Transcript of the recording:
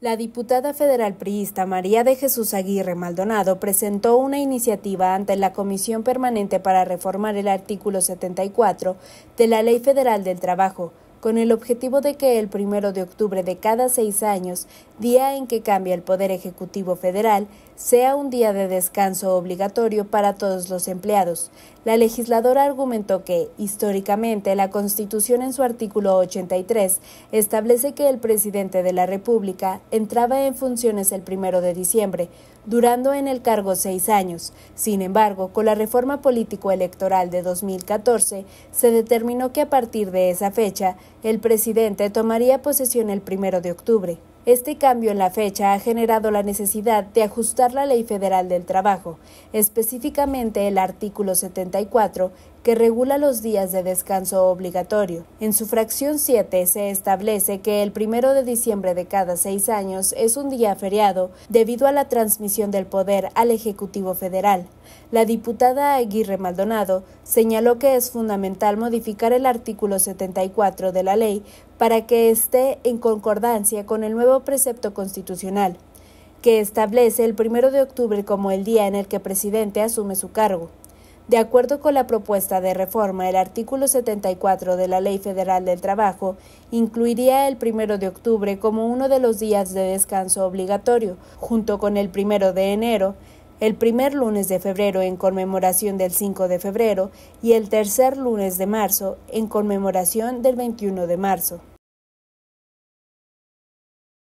La diputada federal priista María de Jesús Aguirre Maldonado presentó una iniciativa ante la Comisión Permanente para reformar el artículo 74 de la Ley Federal del Trabajo, con el objetivo de que el primero de octubre de cada seis años, día en que cambia el Poder Ejecutivo Federal, sea un día de descanso obligatorio para todos los empleados. La legisladora argumentó que, históricamente, la Constitución en su artículo 83 establece que el presidente de la República entraba en funciones el primero de diciembre, durando en el cargo seis años. Sin embargo, con la reforma político-electoral de 2014, se determinó que a partir de esa fecha, el presidente tomaría posesión el primero de octubre. Este cambio en la fecha ha generado la necesidad de ajustar la Ley Federal del Trabajo, específicamente el artículo 74, que regula los días de descanso obligatorio. En su fracción 7 se establece que el primero de diciembre de cada seis años es un día feriado debido a la transmisión del poder al Ejecutivo Federal. La diputada Aguirre Maldonado señaló que es fundamental modificar el artículo 74 de la ley para que esté en concordancia con el nuevo precepto constitucional, que establece el 1 de octubre como el día en el que el presidente asume su cargo. De acuerdo con la propuesta de reforma, el artículo 74 de la Ley Federal del Trabajo incluiría el 1 de octubre como uno de los días de descanso obligatorio, junto con el 1 de enero, el primer lunes de febrero en conmemoración del 5 de febrero y el tercer lunes de marzo en conmemoración del 21 de marzo.